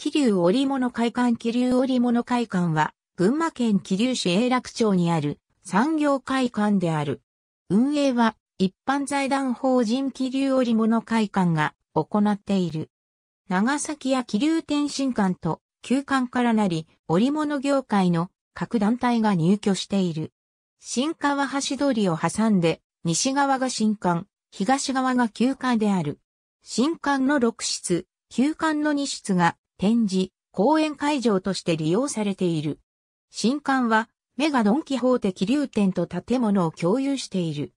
気流織物会館気流織物会館は、群馬県気流市永楽町にある産業会館である。運営は、一般財団法人気流織物会館が行っている。長崎や気流天津館と旧館からなり、織物業界の各団体が入居している。新川橋通りを挟んで、西側が新館、東側が旧館である。新館の6室、旧館の2室が展示、講演会場として利用されている。新館は、メガドンキホーテ気流店と建物を共有している。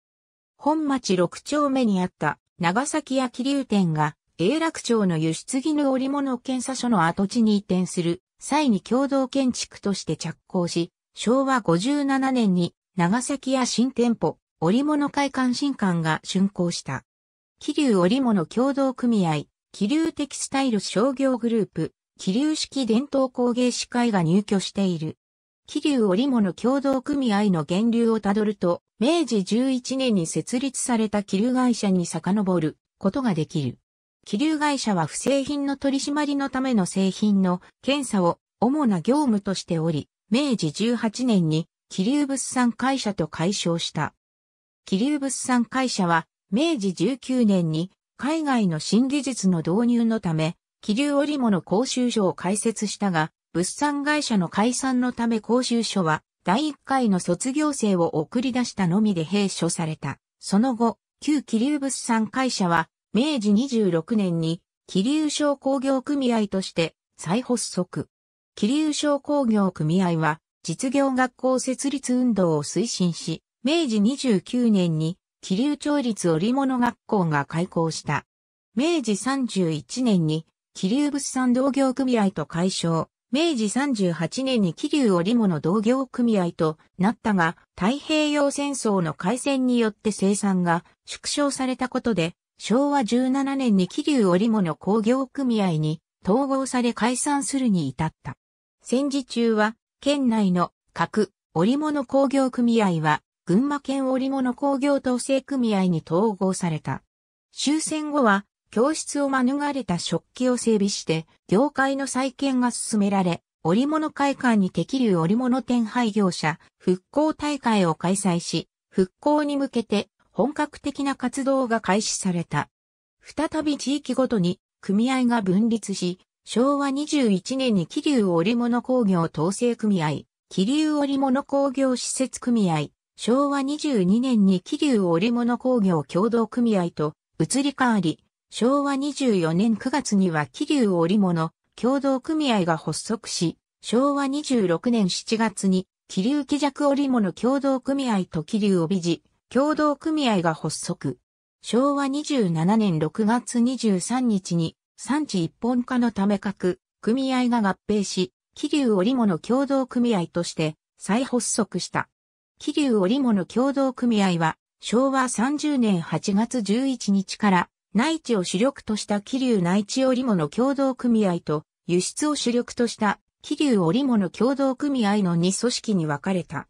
本町六丁目にあった長崎屋気流店が、永楽町の輸出着の織物検査所の跡地に移転する際に共同建築として着工し、昭和57年に長崎屋新店舗織物会館新館が竣工した。気流織物共同組合気流テキスタイル商業グループ、気流式伝統工芸士会が入居している。気流織物共同組合の源流をたどると、明治11年に設立された気流会社に遡ることができる。気流会社は不正品の取り締まりのための製品の検査を主な業務としており、明治18年に気流物産会社と解消した。気流物産会社は明治19年に海外の新技術の導入のため、気流織物講習所を開設したが、物産会社の解散のため講習所は、第1回の卒業生を送り出したのみで閉所された。その後、旧気流物産会社は、明治26年に、気流商工業組合として再発足。気流商工業組合は、実業学校設立運動を推進し、明治29年に気流町立織物学校が開校した。明治31年に気流物産同業組合と解消。明治38年に気流織物同業組合となったが、太平洋戦争の開戦によって生産が縮小されたことで、昭和17年に気流織物工業組合に統合され解散するに至った。戦時中は、県内の各織物工業組合は群馬県織物工業統制組合に統合された。終戦後は、教室を免れた食器を整備して、業界の再建が進められ、織物会館に適流織物展廃業者、復興大会を開催し、復興に向けて本格的な活動が開始された。再び地域ごとに組合が分立し、昭和21年に桐生織物工業統制組合、桐生織物工業施設組合、昭和22年に桐生織物工業共同組合と移り変わり、昭和24年9月には桐生織物共同組合が発足し、昭和26年7月に桐生気弱織物共同組合と桐生帯地共同組合が発足。昭和27年6月23日に産地一本化のため各組合が合併し、桐生織物共同組合として再発足した。桐生織物協同組合は、昭和30年8月11日から、内地を主力とした桐生内地織物協同組合と、輸出を主力とした桐生織物協同組合の2組織に分かれた。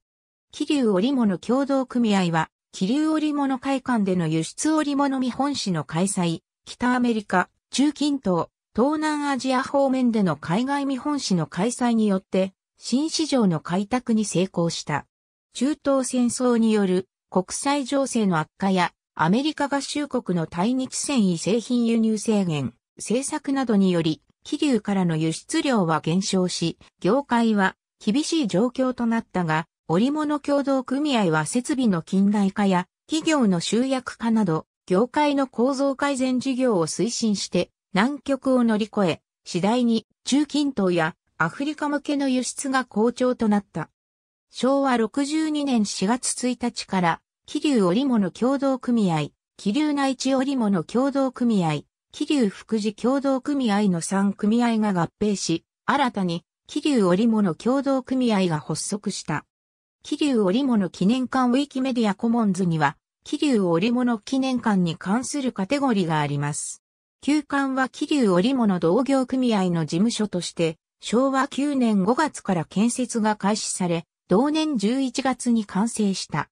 桐生織物協同組合は、桐生織物会館での輸出織物見本市の開催、北アメリカ、中近東、東南アジア方面での海外見本市の開催によって、新市場の開拓に成功した。中東戦争による国際情勢の悪化やアメリカ合衆国の対日繊維製品輸入制限、政策などにより、気流からの輸出量は減少し、業界は厳しい状況となったが、織物協同組合は設備の近代化や企業の集約化など、業界の構造改善事業を推進して、難局を乗り越え、次第に中近東やアフリカ向けの輸出が好調となった。昭和62年4月1日から、桐生織物共同組合、桐生内地織物共同組合、桐生福祉共同組合の3組合が合併し、新たに桐生織物共同組合が発足した。桐生織物記念館ウィキメディアコモンズには、桐生織物記念館に関するカテゴリーがあります。旧館は桐生織物同業組合の事務所として、昭和9年5月から建設が開始され、同年11月に完成した。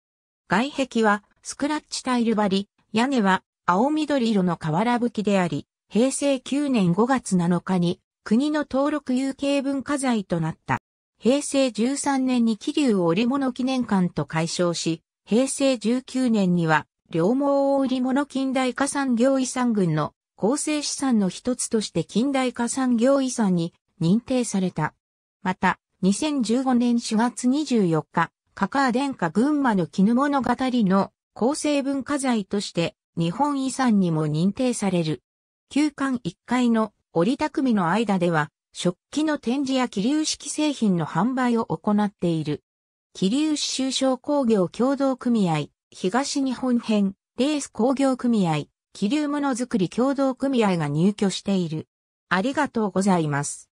外壁はスクラッチタイル張り、屋根は青緑色の瓦吹きであり、平成9年5月7日に国の登録有形文化財となった。平成13年に桐生織物記念館と改称し、平成19年には両毛織物近代化産業遺産群の構成資産の一つとして近代化産業遺産に認定された。また、2015年4月24日、カカア殿下群馬の絹物語の構成文化財として日本遺産にも認定される。旧館1階の折匠の間では、食器の展示や気流式製品の販売を行っている。気流市就商工業共同組合、東日本編、レース工業組合、気流ものづくり共同組合が入居している。ありがとうございます。